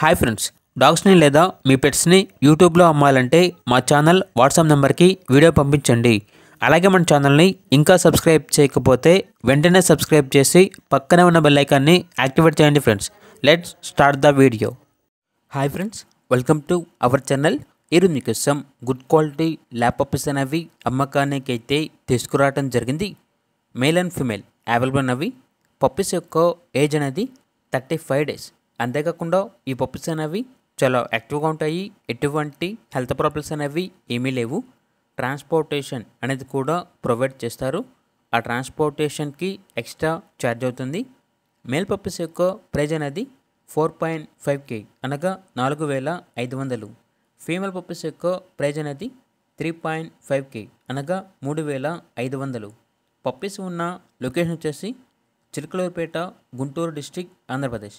hi friends డాగ్స్ని లేదా మీ పెట్స్ని యూట్యూబ్లో అమ్మాలంటే మా ఛానల్ వాట్సాప్ నెంబర్కి వీడియో పంపించండి అలాగే మన ఛానల్ని ఇంకా సబ్స్క్రైబ్ చేయకపోతే వెంటనే సబ్స్క్రైబ్ చేసి పక్కనే ఉన్న బెల్లైకాన్ని యాక్టివేట్ చేయండి friends let's start the video hi friends welcome to our channel ఈరోజు మీకోసం గుడ్ క్వాలిటీ ల్యాప్టాప్స్ అనేవి అమ్మకానికి అయితే తీసుకురావడం జరిగింది మేల్ అండ్ ఫిమేల్ అవైలబుల్ అనేవి పప్పీస్ యొక్క ఏజ్ అనేది థర్టీ ఫైవ్ డేస్ అంతేకాకుండా ఈ పప్పుస్ అనేవి చాలా యాక్టివ్గా ఉంటాయి ఎటువంటి హెల్త్ ప్రాబ్లమ్స్ అనేవి ఏమీ లేవు ట్రాన్స్పోర్టేషన్ అనేది కూడా ప్రొవైడ్ చేస్తారు ఆ ట్రాన్స్పోర్టేషన్కి ఎక్స్ట్రా ఛార్జ్ అవుతుంది మేల్ పప్పుస్ యొక్క ప్రైజ్ అనేది ఫోర్ పాయింట్ ఫైవ్ కే అనగా నాలుగు వేల ఐదు వందలు ఫీమేల్ పప్పుస్ యొక్క ప్రైజ్ అనేది త్రీ పాయింట్ ఫైవ్ కే అనగా మూడు వేల ఐదు వందలు పప్పీస్ ఉన్న లొకేషన్ వచ్చేసి చిలకలూరుపేట గుంటూరు డిస్టిక్ ఆంధ్రప్రదేశ్